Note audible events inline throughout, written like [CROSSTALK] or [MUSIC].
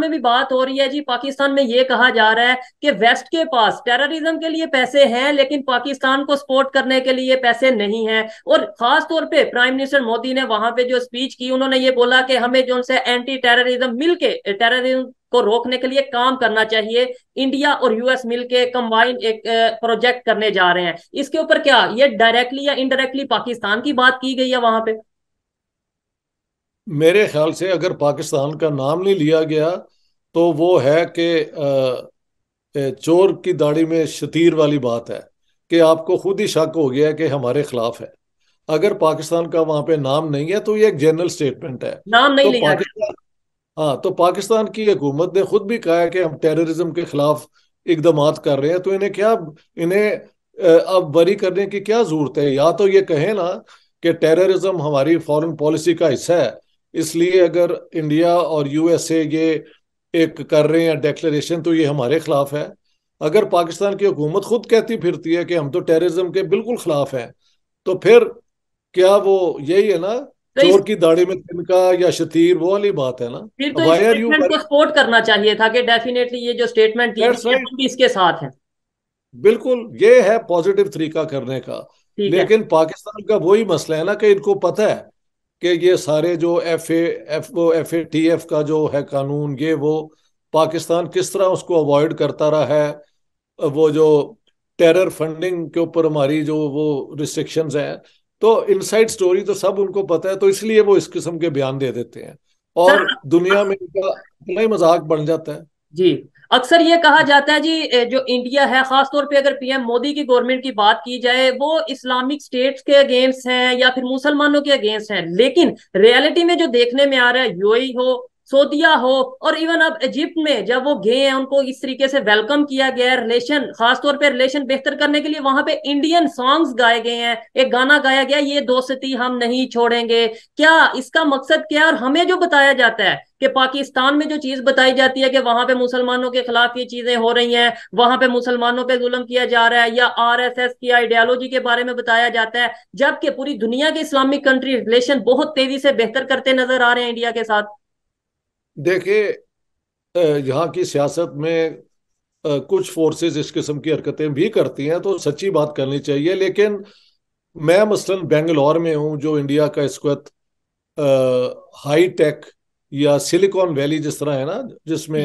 में भी बात हो रही है जी पाकिस्तान में ये कहा जा रहा है कि वेस्ट के पास टेररिज्म के लिए पैसे हैं लेकिन पाकिस्तान को सपोर्ट करने के लिए पैसे नहीं हैं और खास तौर पे प्राइम मिनिस्टर मोदी ने वहां पे जो स्पीच की उन्होंने ये बोला कि हमें जो उनसे एंटी टेररिज्म मिलके टेररिज्म को रोकने के लिए काम करना चाहिए इंडिया और यूएस मिलके कंबाइन एक प्रोजेक्ट करने जा रहे हैं इसके ऊपर क्या ये डायरेक्टली या इनडायरेक्टली पाकिस्तान की बात की गई है वहां पे मेरे ख्याल से अगर पाकिस्तान का नाम नहीं लिया गया तो वो है कि चोर की दाढ़ी में शतीर वाली बात है कि आपको खुद ही शक हो गया कि हमारे खिलाफ है अगर पाकिस्तान का वहां पे नाम नहीं है तो ये एक जनरल स्टेटमेंट है नाम नहीं तो लिया पाकिस्तान हाँ तो पाकिस्तान की हुकूमत ने खुद भी कहा है कि हम टेररिज्म के खिलाफ इकदाम कर रहे हैं तो इन्हें क्या इन्हें अब बरी करने की क्या जरूरत है या तो ये कहे ना कि टेररिज्म हमारी फॉरेन पॉलिसी का हिस्सा है इसलिए अगर इंडिया और यूएसए ये एक कर रहे हैं डेक्लेशन तो ये हमारे खिलाफ है अगर पाकिस्तान की हुकूमत खुद कहती फिरती है कि हम तो टेररिज्म के बिल्कुल खिलाफ हैं तो फिर क्या वो यही है ना तो चोर की दाढ़ी में तिनका या शतीर वो वाली बात है ना फिर तो को सपोर्ट करना चाहिए था कि डेफिनेटली ये जो स्टेटमेंट थी इसके साथ है बिल्कुल ये है पॉजिटिव तरीका करने का लेकिन पाकिस्तान का वही मसला है ना कि इनको पता है कि ये सारे जो एफ एफ वो एफ ए टी एफ का जो है कानून ये वो पाकिस्तान किस तरह उसको अवॉइड करता रहा है वो जो टेरर फंडिंग के ऊपर हमारी जो वो रिस्ट्रिक्शंस हैं तो इनसाइड स्टोरी तो सब उनको पता है तो इसलिए वो इस किस्म के बयान दे देते हैं और दुनिया में इनका इतना ही मजाक बन जाता है जी अक्सर ये कहा जाता है जी जो इंडिया है खासतौर पे अगर पीएम मोदी की गवर्नमेंट की बात की जाए वो इस्लामिक स्टेट्स के अगेंस्ट हैं या फिर मुसलमानों के अगेंस्ट हैं लेकिन रियलिटी में जो देखने में आ रहा है यूएई हो सऊदिया हो और इवन अब इजिप्ट में जब वो गए हैं उनको इस तरीके से वेलकम किया गया है रिलेशन खासतौर पर रिलेशन बेहतर करने के लिए वहां पे इंडियन सॉन्ग्स गाए गए हैं एक गाना गाया गया ये दोस्ती हम नहीं छोड़ेंगे क्या इसका मकसद क्या है और हमें जो बताया जाता है कि पाकिस्तान में जो चीज बताई जाती है कि वहां पे मुसलमानों के खिलाफ ये चीजें हो रही हैं वहां पे मुसलमानों पे जुल्म किया जा रहा है या आरएसएस की आइडियोलॉजी के बारे में बताया जाता है जबकि पूरी दुनिया के इस्लामिक कंट्री रिलेशन बहुत तेजी से बेहतर करते नजर आ रहे हैं इंडिया के साथ देखिए यहाँ की सियासत में कुछ फोर्सेस इस किस्म की हरकतें भी करती हैं तो सच्ची बात करनी चाहिए लेकिन मैं मसलन बेंगलोर में हूँ जो इंडिया का इस वक्त हाई टेक या सिलिकॉन वैली जिस तरह है ना जिसमें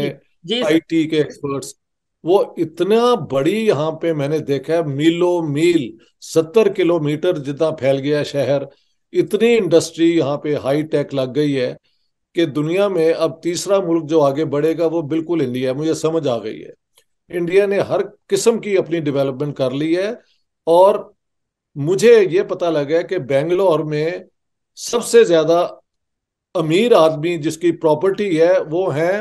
आईटी के एक्सपर्ट्स वो इतना बड़ी यहाँ पे मैंने देखा है मीलो मील सत्तर किलोमीटर जितना फैल गया शहर इतनी इंडस्ट्री यहाँ पे हाई टेक लग गई है कि दुनिया में अब तीसरा मुल्क जो आगे बढ़ेगा वो बिल्कुल इंडिया है मुझे समझ आ गई है इंडिया ने हर किस्म की अपनी डेवलपमेंट कर ली है और मुझे ये पता लगा कि बेंगलोर में सबसे ज़्यादा अमीर आदमी जिसकी प्रॉपर्टी है वो है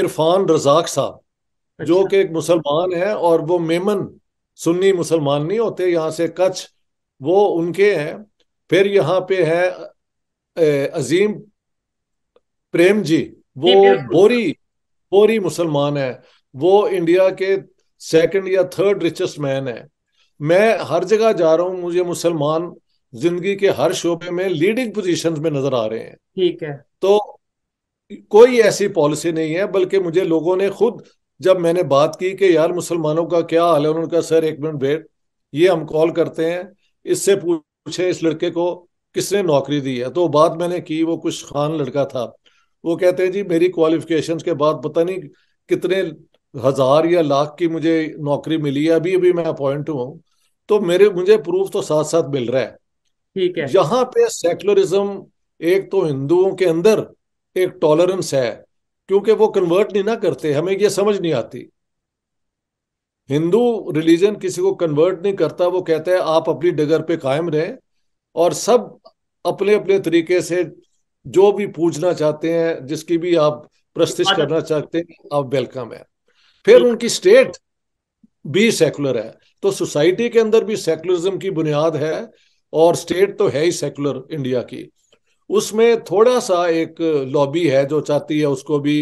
इरफान रजाक साहब अच्छा। जो कि एक मुसलमान है और वो मेमन सुन्नी मुसलमान नहीं होते यहाँ से कच्छ वो उनके हैं फिर यहाँ पे है अजीम प्रेम जी वो बोरी बोरी मुसलमान है वो इंडिया के सेकंड या थर्ड रिचेस्ट मैन है मैं हर जगह जा रहा हूँ मुझे मुसलमान जिंदगी के हर शोबे में लीडिंग पोजीशंस में नजर आ रहे हैं ठीक है तो कोई ऐसी पॉलिसी नहीं है बल्कि मुझे लोगों ने खुद जब मैंने बात की कि यार मुसलमानों का क्या हाल है उन्होंने कहा सर एक मिनट वेट ये हम कॉल करते हैं इससे पूछे इस लड़के को किसने नौकरी दी है तो बात मैंने की वो कुछ खान लड़का था वो कहते हैं जी मेरी क्वालिफिकेशन के बाद पता नहीं कितने हजार या लाख की मुझे नौकरी मिली है अभी अभी मैं अपॉइंट हूँ तो मेरे मुझे प्रूफ तो साथ साथ मिल रहा है ठीक है यहाँ पे सेकुलरिज्म एक तो हिंदुओं के अंदर एक टॉलरेंस है क्योंकि वो कन्वर्ट नहीं ना करते हमें ये समझ नहीं आती हिंदू रिलीजन किसी को कन्वर्ट नहीं करता वो कहते हैं आप अपनी डगर पे कायम रहें और सब अपने अपने तरीके से जो भी पूछना चाहते हैं जिसकी भी आप प्रस्तुत करना चाहते हैं आप वेलकम है फिर उनकी स्टेट भी सेकुलर है तो सोसाइटी के अंदर भी सेकुलरिज्म की बुनियाद है और स्टेट तो है ही सेकुलर इंडिया की उसमें थोड़ा सा एक लॉबी है जो चाहती है उसको भी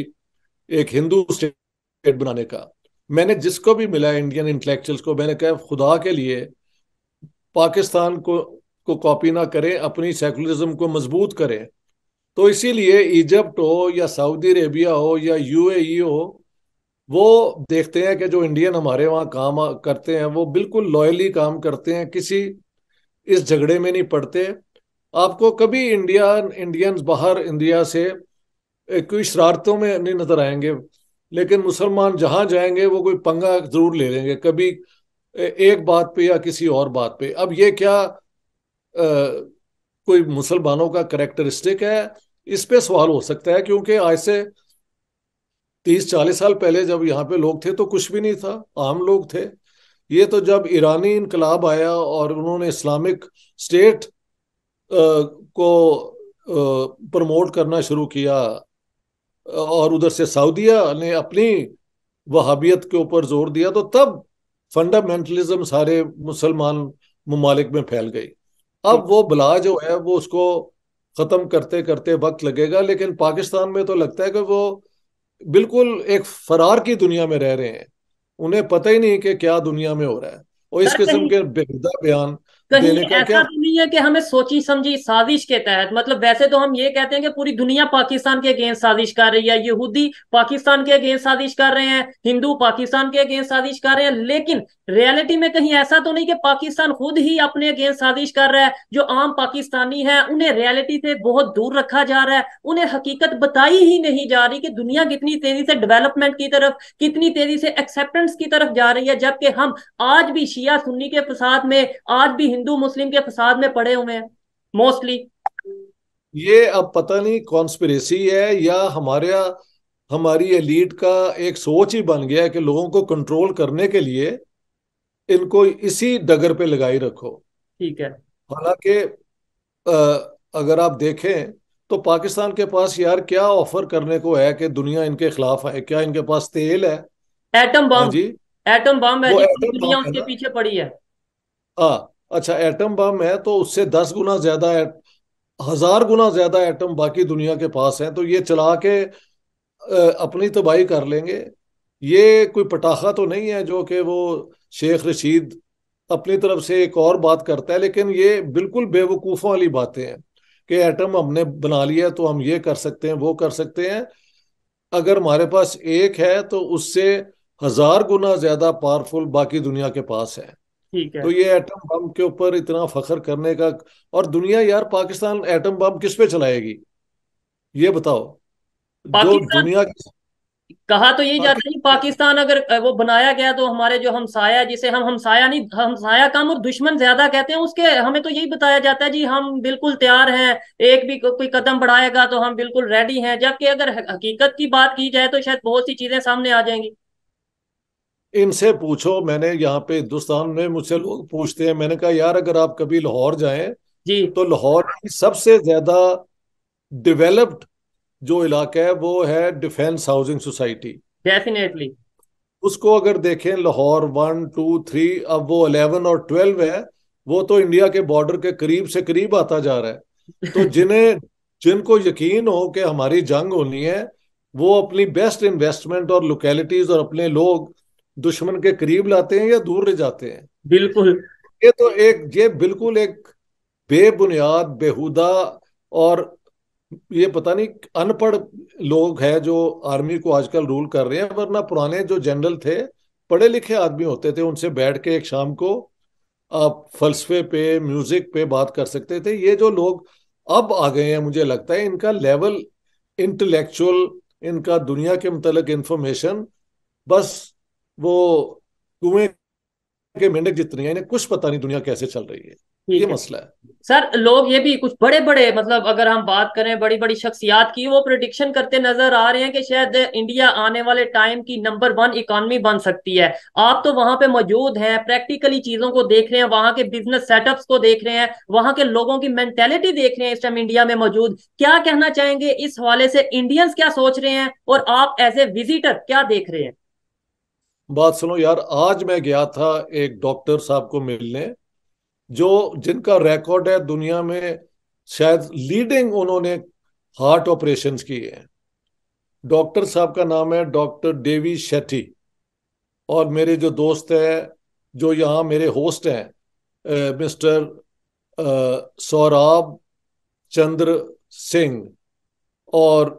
एक हिंदू स्टेट बनाने का मैंने जिसको भी मिला इंडियन इंटेलेक्चुअल्स को मैंने कहा खुदा के लिए पाकिस्तान को को कॉपी ना करें अपनी सेकुलरिज्म को मजबूत करें तो इसीलिए इजिप्ट हो या सऊदी अरेबिया हो या यूएई हो वो देखते हैं कि जो इंडियन हमारे वहाँ काम करते हैं वो बिल्कुल लॉयली काम करते हैं किसी इस झगड़े में नहीं पड़ते आपको कभी इंडिया इंडियंस बाहर इंडिया से कोई शरारतों में नहीं नजर आएंगे लेकिन मुसलमान जहाँ जाएंगे वो कोई पंगा जरूर ले लेंगे कभी एक बात पे या किसी और बात पे अब ये क्या आ, कोई मुसलमानों का करेक्टरिस्टिक है इस पे सवाल हो सकता है क्योंकि आज से तीस चालीस साल पहले जब यहाँ पे लोग थे तो कुछ भी नहीं था आम लोग थे ये तो जब ईरानी इनकलाब आया और उन्होंने इस्लामिक स्टेट आ, को प्रमोट करना शुरू किया और उधर से सऊदिया ने अपनी वहाबियत के ऊपर जोर दिया तो तब फंडामेंटलिज्म सारे मुसलमान ममालिक में फैल गई अब वो बला जो है वो उसको खत्म करते करते वक्त लगेगा लेकिन पाकिस्तान में तो लगता है कि वो बिल्कुल एक फरार की दुनिया में रह रहे हैं उन्हें पता ही नहीं कि क्या दुनिया में हो रहा है और इस किस्म के बेहदा बयान कहीं ऐसा भी तो नहीं है कि हमें सोची समझी साजिश के तहत मतलब वैसे तो हम ये कहते हैं कि पूरी दुनिया पाकिस्तान के अगेंस्ट साजिश कर रही है यहूदी पाकिस्तान के अगेंस्ट साजिश कर रहे हैं हिंदू पाकिस्तान के अगेंस्ट साजिश कर रहे हैं लेकिन रियलिटी में कहीं ऐसा तो नहीं कि पाकिस्तान खुद ही अपने अगेंस्ट साजिश कर रहा है जो आम पाकिस्तानी है उन्हें रियलिटी से बहुत दूर रखा जा रहा है उन्हें हकीकत बताई ही नहीं जा रही कि दुनिया कितनी तेजी से डेवलपमेंट की तरफ कितनी तेजी से एक्सेप्टेंस की तरफ जा रही है जबकि हम आज भी शिया सुन्नी के फसाद में आज भी हिंदू मुस्लिम के फसाद में पड़े हुए हैं मोस्टली ये अब पता नहीं कॉन्स्पिरेसी है या हमारे हमारी एलीट का एक सोच ही बन गया है कि लोगों को कंट्रोल करने के लिए इनको इसी डगर पे लगाई रखो ठीक है हालांकि अगर आप देखें तो पाकिस्तान के पास यार क्या ऑफर करने को है कि दुनिया इनके खिलाफ है क्या इनके पास तेल है एटम बम हाँ जी एटम बम है जी दुनिया उसके पीछे पड़ी है हाँ अच्छा एटम बम है तो उससे दस गुना ज्यादा हजार गुना ज्यादा एटम बाकी दुनिया के पास है तो ये चला के अपनी तबाही कर लेंगे ये कोई पटाखा तो नहीं है जो कि वो शेख रशीद अपनी तरफ से एक और बात करता है लेकिन ये बिल्कुल बेवकूफ़ों वाली बातें हैं कि एटम हमने बना लिया तो हम ये कर सकते हैं वो कर सकते हैं अगर हमारे पास एक है तो उससे हजार गुना ज्यादा पावरफुल बाकी दुनिया के पास है ठीक है तो ये एटम बम के ऊपर इतना फखर करने का और दुनिया यार पाकिस्तान एटम बम किस पे चलाएगी ये बताओ जो दुनिया कहा तो यही जाता है कि पाकिस्तान अगर वो बनाया गया तो हमारे जो हमसाया जिसे हम हमसाया नहीं हमसाया कम और दुश्मन ज्यादा कहते हैं उसके हमें तो यही बताया जाता है जी हम बिल्कुल तैयार हैं एक भी को, कोई कदम बढ़ाएगा तो हम बिल्कुल रेडी हैं जबकि अगर हकीकत की बात की जाए तो शायद बहुत सी चीजें सामने आ जाएंगी इनसे पूछो मैंने यहाँ पे हिंदुस्तान में मुझसे लोग पूछते हैं मैंने कहा यार अगर आप कभी लाहौर जाए तो लाहौर की सबसे ज्यादा डेवलप्ड जो इलाका है वो है डिफेंस हाउसिंग सोसाइटी डेफिनेटली उसको अगर देखें लाहौर वन टू थ्री अब वो अलेवन और ट्वेल्व है वो तो इंडिया के बॉर्डर के करीब से करीब आता जा रहा है तो [LAUGHS] जिन्हें जिनको यकीन हो कि हमारी जंग होनी है वो अपनी बेस्ट इन्वेस्टमेंट और लोकेलिटीज और अपने लोग दुश्मन के करीब लाते हैं या दूर ले जाते हैं बिल्कुल ये तो एक ये बिल्कुल एक बेबुनियाद बेहुदा और ये पता नहीं अनपढ़ लोग हैं जो आर्मी को आजकल रूल कर रहे हैं वरना पुराने जो जनरल थे पढ़े लिखे आदमी होते थे उनसे बैठ के एक शाम को आप फलसफे पे म्यूजिक पे बात कर सकते थे ये जो लोग अब आ गए हैं मुझे लगता है इनका लेवल इंटेलेक्चुअल इनका दुनिया के मुतल इंफॉर्मेशन बस वो कुएं के मेंढक जितनी है इन्हें कुछ पता नहीं दुनिया कैसे चल रही है ये मसला है सर लोग ये भी कुछ बड़े बड़े मतलब अगर हम बात करें बड़ी बड़ी शख्सियात की वो प्रडिक्शन करते नजर आ रहे हैं कि शायद इंडिया आने वाले टाइम की नंबर वन इकॉनमी बन सकती है आप तो वहां पे मौजूद हैं प्रैक्टिकली चीजों को देख रहे हैं वहां के बिजनेस सेटअप्स को देख रहे हैं वहां के लोगों की मैंटेलिटी देख रहे हैं इस टाइम इंडिया में मौजूद क्या कहना चाहेंगे इस हवाले से इंडियंस क्या सोच रहे हैं और आप एज ए विजिटर क्या देख रहे हैं बात सुनो यार आज मैं गया था एक डॉक्टर साहब को मिलने जो जिनका रिकॉर्ड है दुनिया में शायद लीडिंग उन्होंने हार्ट ऑपरेशन किए हैं डॉक्टर साहब का नाम है डॉक्टर डेवी शेट्टी और मेरे जो दोस्त हैं जो यहाँ मेरे होस्ट हैं मिस्टर सौराब चंद्र सिंह और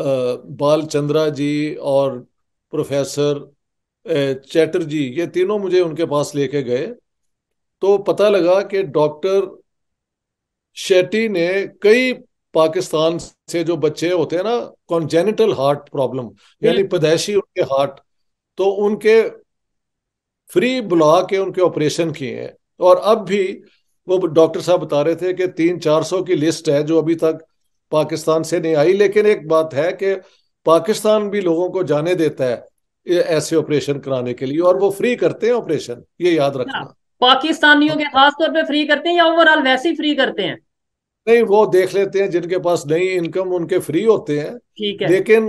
बाल चंद्रा जी और प्रोफेसर चैटर्जी ये तीनों मुझे उनके पास लेके गए तो पता लगा कि डॉक्टर शेट्टी ने कई पाकिस्तान से जो बच्चे होते हैं ना कॉन्जेनिटल हार्ट प्रॉब्लम यानी हम्म। पैदाइशी उनके हार्ट तो उनके फ्री बुला के उनके ऑपरेशन किए हैं और अब भी वो डॉक्टर साहब बता रहे थे कि तीन चार सौ की लिस्ट है जो अभी तक पाकिस्तान से नहीं आई लेकिन एक बात है कि पाकिस्तान भी लोगों को जाने देता है ऐसे ऑपरेशन कराने के लिए और वो फ्री करते हैं ऑपरेशन ये याद हाँ, रखना पाकिस्तानियों के खासतौर पे फ्री करते हैं या ओवरऑल वैसे ही फ्री करते हैं नहीं वो देख लेते हैं जिनके पास नई इनकम उनके फ्री होते हैं ठीक है लेकिन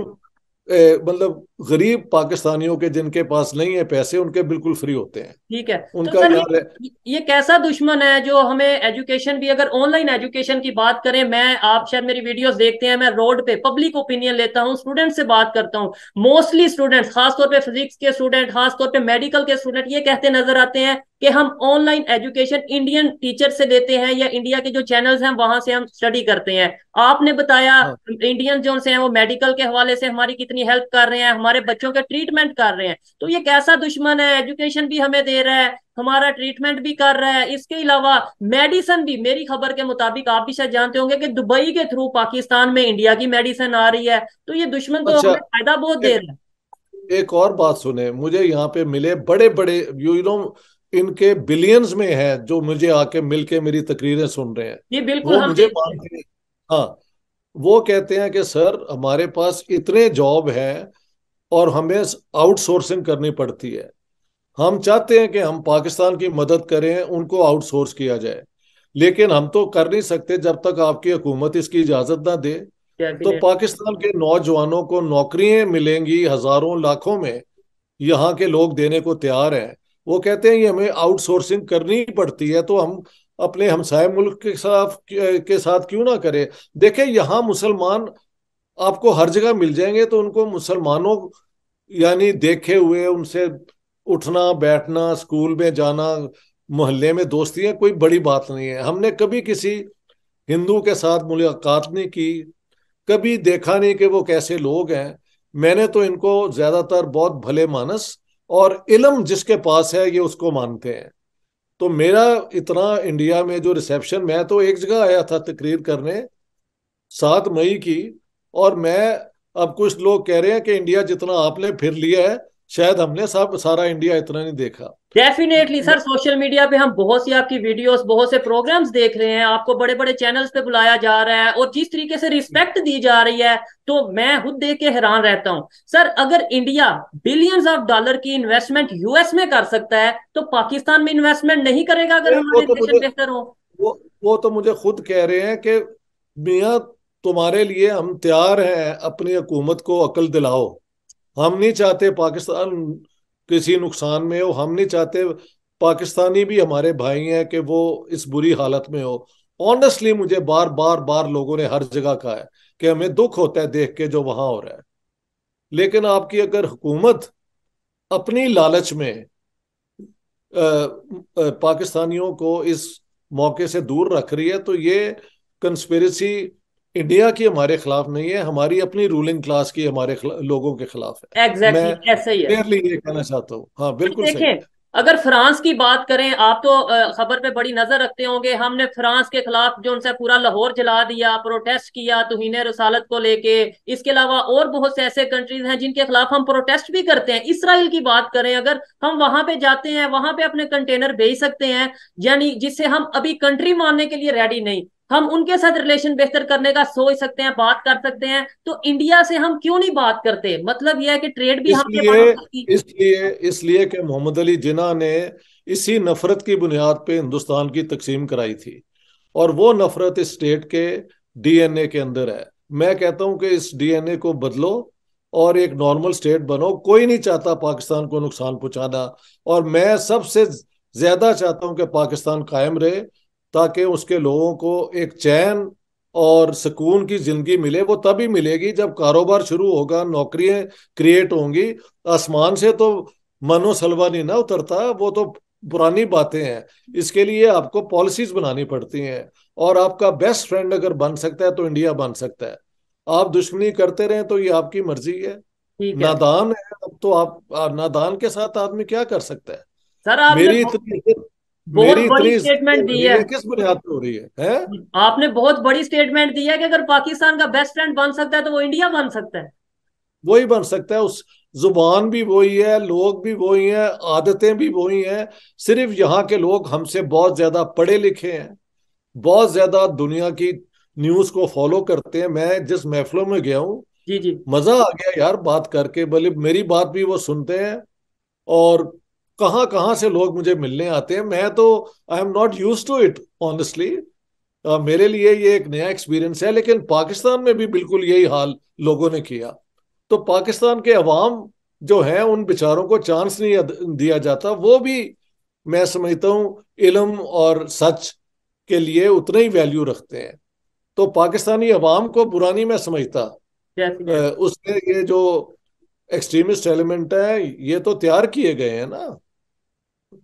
मतलब गरीब पाकिस्तानियों के जिनके पास नहीं है पैसे उनके बिल्कुल फ्री होते हैं ठीक है तो उनका तो ये, ये कैसा दुश्मन है जो हमें एजुकेशन भी अगर ऑनलाइन एजुकेशन की बात करें मैं आप शायद मेरी वीडियोस देखते हैं मैं रोड पे पब्लिक ओपिनियन लेता हूँ स्टूडेंट से बात करता हूँ मोस्टली स्टूडेंट खासतौर पर फिजिक्स के स्टूडेंट खासतौर पर मेडिकल के स्टूडेंट ये कहते नजर आते हैं कि हम ऑनलाइन एजुकेशन इंडियन टीचर से लेते हैं या इंडिया के जो चैनल्स हैं वहां से हम स्टडी करते हैं आपने बताया इंडियन हाँ। जो हैं वो मेडिकल के हवाले से हमारी कितनी हेल्प कर रहे हैं हमारे बच्चों का ट्रीटमेंट कर रहे हैं तो ये कैसा दुश्मन है एजुकेशन भी हमें दे रहा है हमारा ट्रीटमेंट भी कर रहा है इसके अलावा मेडिसिन भी मेरी खबर के मुताबिक आप भी शायद जानते होंगे कि दुबई के थ्रू पाकिस्तान में इंडिया की मेडिसिन आ रही है तो ये दुश्मन तो अच्छा, हमें फायदा बहुत दे रहा है एक और बात सुने मुझे यहाँ पे मिले बड़े बड़े यू नो इनके बिलियंस में है जो मुझे आके मिलके मेरी तकरीरें सुन रहे हैं ये बिल्कुल वो मुझे हाँ वो कहते हैं कि सर हमारे पास इतने जॉब हैं और हमें आउटसोर्सिंग करनी पड़ती है हम चाहते हैं कि हम पाकिस्तान की मदद करें उनको आउटसोर्स किया जाए लेकिन हम तो कर नहीं सकते जब तक आपकी हुकूमत इसकी इजाजत ना दे तो पाकिस्तान के नौजवानों को नौकरियां मिलेंगी हजारों लाखों में यहाँ के लोग देने को तैयार हैं वो कहते हैं ये हमें आउटसोर्सिंग करनी पड़ती है तो हम अपने हमसाय मुल्क के साथ के साथ क्यों ना करें देखें यहाँ मुसलमान आपको हर जगह मिल जाएंगे तो उनको मुसलमानों यानी देखे हुए उनसे उठना बैठना स्कूल में जाना मोहल्ले में दोस्तियाँ कोई बड़ी बात नहीं है हमने कभी किसी हिंदू के साथ मुलाकात नहीं की कभी देखा नहीं कि वो कैसे लोग हैं मैंने तो इनको ज़्यादातर बहुत भले मानस और इलम जिसके पास है ये उसको मानते हैं तो मेरा इतना इंडिया में जो रिसेप्शन मैं तो एक जगह आया था तकरीर करने सात मई की और मैं अब कुछ लोग कह रहे हैं कि इंडिया जितना आपने फिर लिया है शायद हमने सब सारा इंडिया इतना नहीं देखा डेफिनेटली सर सोशल मीडिया पे हम बहुत सी आपकी वीडियोस बहुत से प्रोग्राम्स देख रहे हैं आपको बड़े बड़े चैनल्स पे बुलाया जा रहा है और जिस तरीके से रिस्पेक्ट दी जा रही है तो मैं खुद देख के हैरान रहता हूं सर अगर इंडिया बिलियंस ऑफ डॉलर की इन्वेस्टमेंट यूएस में कर सकता है तो पाकिस्तान में इन्वेस्टमेंट नहीं करेगा अगर हमारे तो बेहतर हो वो वो तो मुझे खुद कह रहे हैं कि मियाँ तुम्हारे लिए हम तैयार हैं अपनी हुकूमत को अकल दिलाओ हम नहीं चाहते पाकिस्तान किसी नुकसान में हो हम नहीं चाहते पाकिस्तानी भी हमारे भाई हैं कि वो इस बुरी हालत में हो ऑनेस्टली मुझे बार बार बार लोगों ने हर जगह कहा है कि हमें दुख होता है देख के जो वहां हो रहा है लेकिन आपकी अगर हुकूमत अपनी लालच में आ, आ, पाकिस्तानियों को इस मौके से दूर रख रही है तो ये कंस्पेरेसी इंडिया की हमारे खिलाफ नहीं है हमारी अपनी रूलिंग क्लास की हमारे लोगों के खिलाफ है एग्जैक्टली exactly, ही है ये कहना चाहता हूँ हाँ बिल्कुल सही अगर फ्रांस की बात करें आप तो खबर पे बड़ी नजर रखते होंगे हमने फ्रांस के खिलाफ जो उनसे पूरा लाहौर जला दिया प्रोटेस्ट किया हीने रसालत को लेके इसके अलावा और बहुत से ऐसे कंट्रीज हैं जिनके खिलाफ हम प्रोटेस्ट भी करते हैं इसराइल की बात करें अगर हम वहां पे जाते हैं वहां पे अपने कंटेनर भेज सकते हैं यानी जिससे हम अभी कंट्री मानने के लिए रेडी नहीं हम उनके साथ रिलेशन बेहतर करने का सोच सकते हैं बात कर सकते हैं तो इंडिया से हम क्यों नहीं बात करते मतलब यह है कि ट्रेड भी इसलिए इसलिए इसलिए कि मोहम्मद अली जिना ने इसी नफरत की बुनियाद पे हिंदुस्तान की तकसीम कराई थी और वो नफरत इस स्टेट के डीएनए के अंदर है मैं कहता हूं कि इस डीएनए को बदलो और एक नॉर्मल स्टेट बनो कोई नहीं चाहता पाकिस्तान को नुकसान पहुंचाना और मैं सबसे ज्यादा चाहता हूं कि पाकिस्तान कायम रहे ताकि उसके लोगों को एक चैन और सुकून की जिंदगी मिले वो तभी मिलेगी जब कारोबार शुरू होगा नौकरियां क्रिएट होंगी आसमान से तो मनो सलवा नहीं ना उतरता वो तो पुरानी बातें हैं इसके लिए आपको पॉलिसीज बनानी पड़ती हैं और आपका बेस्ट फ्रेंड अगर बन सकता है तो इंडिया बन सकता है आप दुश्मनी करते रहे तो ये आपकी मर्जी है नादान है अब तो आप, आप नादान के साथ आदमी क्या कर सकता है सर मेरी इतनी बहुत बड़ी स्टेटमेंट दी है किस बुनियाद पे हो रही है, है आपने बहुत बड़ी स्टेटमेंट दी है कि अगर पाकिस्तान का बेस्ट फ्रेंड बन सकता है तो वो इंडिया बन सकता है वही बन सकता है उस जुबान भी वही है लोग भी वही हैं आदतें भी वही हैं सिर्फ यहाँ के लोग हमसे बहुत ज्यादा पढ़े लिखे हैं बहुत ज्यादा दुनिया की न्यूज को फॉलो करते हैं मैं जिस महफलों में गया हूँ जी जी मजा आ गया यार बात करके बोले मतलब मेरी बात भी वो सुनते हैं और कहाँ कहाँ से लोग मुझे मिलने आते हैं मैं तो I am not used to it honestly मेरे लिए ये एक नया एक्सपीरियंस है लेकिन पाकिस्तान में भी बिल्कुल यही हाल लोगों ने किया तो पाकिस्तान के अवाम जो है उन बेचारों को चांस नहीं दिया जाता वो भी मैं समझता हूँ इलम और सच के लिए उतना ही वैल्यू रखते हैं तो पाकिस्तानी अवाम को बुरा नहीं मैं समझता उसमें ये जो एक्सट्रीमिस्ट एलिमेंट है ये तो तैयार किए गए हैं ना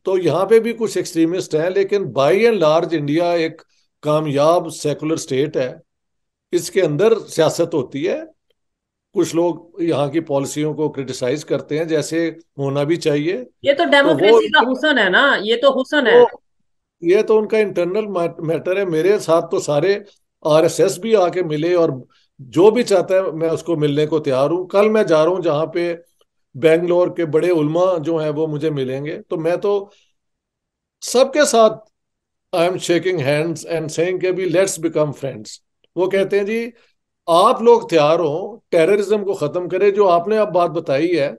तो यहाँ पे भी कुछ एक्सट्रीमिस्ट हैं लेकिन बाई एंड लार्ज इंडिया एक कामयाब सेकुलर स्टेट है इसके अंदर सियासत होती है कुछ लोग यहाँ की पॉलिसियों को क्रिटिसाइज करते हैं जैसे होना भी चाहिए ये तो डेमोक्रेसी तो का हुसन है ना ये तो हुसन है तो, ये तो उनका इंटरनल मैटर है मेरे साथ तो सारे आरएसएस भी आके मिले और जो भी चाहता है मैं उसको मिलने को तैयार हूँ कल मैं जा रहा हूँ जहाँ पे बेंगलोर के बड़े उलमा जो हैं वो मुझे मिलेंगे तो मैं तो सबके साथ I am shaking hands and saying के भी लेट्स बिकम फ्रेंड्स वो कहते हैं जी आप लोग तैयार हो टेररिज्म को ख़त्म करें जो आपने अब बात बताई है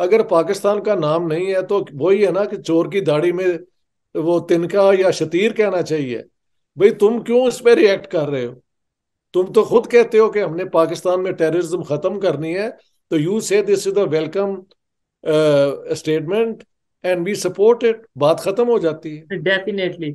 अगर पाकिस्तान का नाम नहीं है तो वही है ना कि चोर की दाढ़ी में वो तिनका या शतीर कहना चाहिए भाई तुम क्यों इस पर रिएक्ट कर रहे हो तुम तो खुद कहते हो कि हमने पाकिस्तान में टेररिज्म ख़त्म करनी है तो you say this is the welcome statement and we support it बात खत्म हो जाती है डेफिनेटली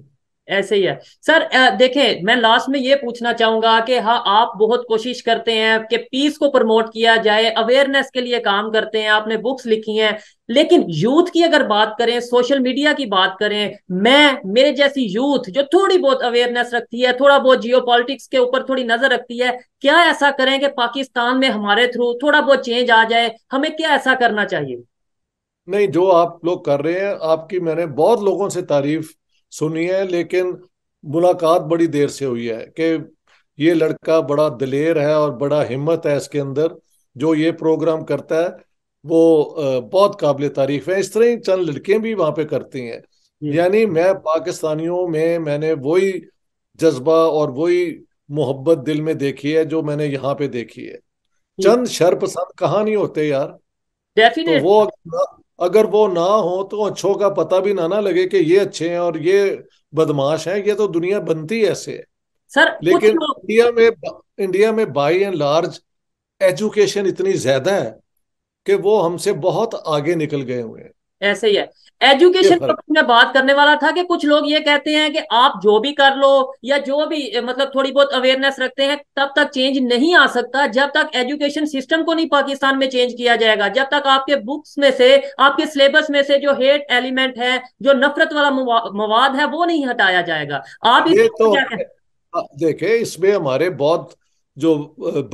ऐसे ही है सर देखें मैं लास्ट में ये पूछना चाहूंगा कि हाँ आप बहुत कोशिश करते हैं कि पीस को प्रमोट किया जाए अवेयरनेस के लिए काम करते हैं आपने बुक्स लिखी हैं लेकिन यूथ की अगर बात करें सोशल मीडिया की बात करें मैं मेरे जैसी यूथ जो थोड़ी बहुत अवेयरनेस रखती है थोड़ा बहुत जियो के ऊपर थोड़ी नजर रखती है क्या ऐसा करें कि पाकिस्तान में हमारे थ्रू थोड़ा बहुत चेंज आ जाए हमें क्या ऐसा करना चाहिए नहीं जो आप लोग कर रहे हैं आपकी मैंने बहुत लोगों से तारीफ सुनी है लेकिन मुलाकात बड़ी देर से हुई है कि ये लड़का बड़ा दलेर है और बड़ा हिम्मत है इसके अंदर जो ये प्रोग्राम करता है वो बहुत काबिल तारीफ है इस तरह ही चंद लड़कियां भी वहां पे करती हैं यानी मैं पाकिस्तानियों में मैंने वही जज्बा और वही मोहब्बत दिल में देखी है जो मैंने यहाँ पे देखी है चंद कहा कहानी होते यार तो वो अगर वो ना हो तो अच्छों का पता भी ना ना लगे कि ये अच्छे हैं और ये बदमाश हैं ये तो दुनिया बनती ऐसे है सर लेकिन इंडिया में इंडिया में बाई एंड लार्ज एजुकेशन इतनी ज्यादा है कि वो हमसे बहुत आगे निकल गए हुए हैं ऐसे ही है एजुकेशन पर मैं बात करने वाला था कि कुछ लोग ये कहते हैं कि आप जो भी कर लो या जो भी मतलब थोड़ी बहुत अवेयरनेस रखते हैं तब तक चेंज नहीं आ सकता जब तक एजुकेशन सिस्टम को नहीं पाकिस्तान में चेंज किया जाएगा जब तक आपके बुक्स में से आपके सिलेबस में से जो हेट एलिमेंट है जो नफरत वाला मवाद है वो नहीं हटाया जाएगा आप इसमें तो देखे इसमें हमारे बहुत जो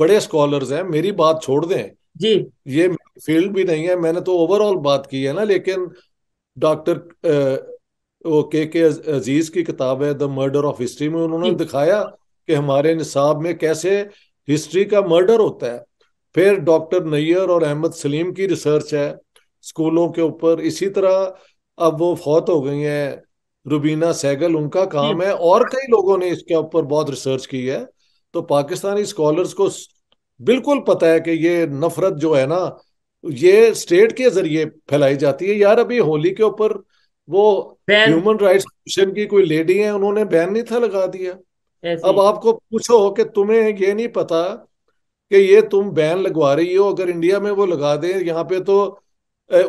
बड़े स्कॉलर्स हैं मेरी बात छोड़ दें जी ये फील्ड भी नहीं है मैंने तो ओवरऑल बात की है ना लेकिन डॉक्टर वो के के अजीज की किताब है द मर्डर ऑफ हिस्ट्री में उन्होंने दिखाया कि हमारे निसाब में कैसे हिस्ट्री का मर्डर होता है फिर डॉक्टर नैयर और अहमद सलीम की रिसर्च है स्कूलों के ऊपर इसी तरह अब वो फौत हो गई है रुबीना सैगल उनका काम है और कई लोगों ने इसके ऊपर बहुत रिसर्च की है तो पाकिस्तानी स्कॉलर्स को बिल्कुल पता है कि ये नफरत जो है ना ये स्टेट के जरिए फैलाई जाती है यार अभी होली के ऊपर वो ह्यूमन राइट्स कमीशन की कोई लेडी है उन्होंने बैन नहीं था लगा दिया अब आपको पूछो कि तुम्हें ये नहीं पता कि ये तुम बैन लगवा रही हो अगर इंडिया में वो लगा दें यहाँ पे तो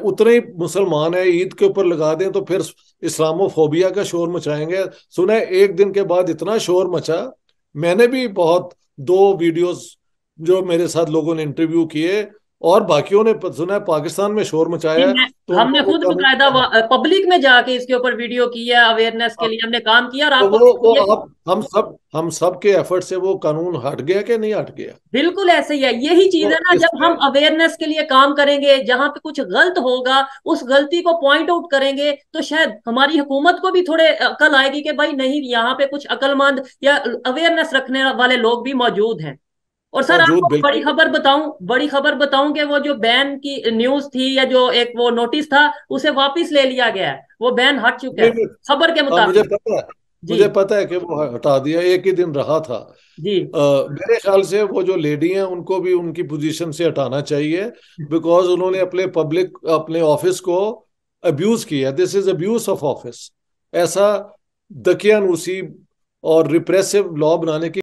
उतने ही मुसलमान है ईद के ऊपर लगा दें तो फिर इस्लामोफोबिया का शोर मचाएंगे सुना एक दिन के बाद इतना शोर मचा मैंने भी बहुत दो वीडियोस जो मेरे साथ लोगों ने इंटरव्यू किए और बाकियों ने सुना है पाकिस्तान में शोर मचाया है तो हमने खुद बाकायदा पब्लिक में जाके इसके ऊपर वीडियो किया अवेयरनेस के हाँ। लिए हमने काम किया और तो वो, वो आप, हम सब हम सब के एफर्ट से वो कानून हट गया कि नहीं हट गया बिल्कुल ऐसे ही है यही चीज तो है ना जब हम अवेयरनेस के लिए काम करेंगे जहाँ पे कुछ गलत होगा उस गलती को पॉइंट आउट करेंगे तो शायद हमारी हुकूमत को भी थोड़े अकल आएगी कि भाई नहीं यहाँ पे कुछ अकलमंद या अवेयरनेस रखने वाले लोग भी मौजूद हैं और सर आपको बड़ी खबर बताऊं बड़ी खबर बताऊं कि वो जो बैन की न्यूज थी या जो एक वो नोटिस था उसे वापस ले लिया गया वो बैन हट चुका है खबर के मुताबिक मुझे पता है मुझे पता है कि वो हटा दिया एक ही दिन रहा था जी आ, मेरे ख्याल से वो जो लेडी हैं उनको भी उनकी पोजीशन से हटाना चाहिए बिकॉज उन्होंने अपने पब्लिक अपने ऑफिस को अब्यूज किया this is abuse of office ऐसा दकियानूसी और रिप्रेसिव लॉ बनाने की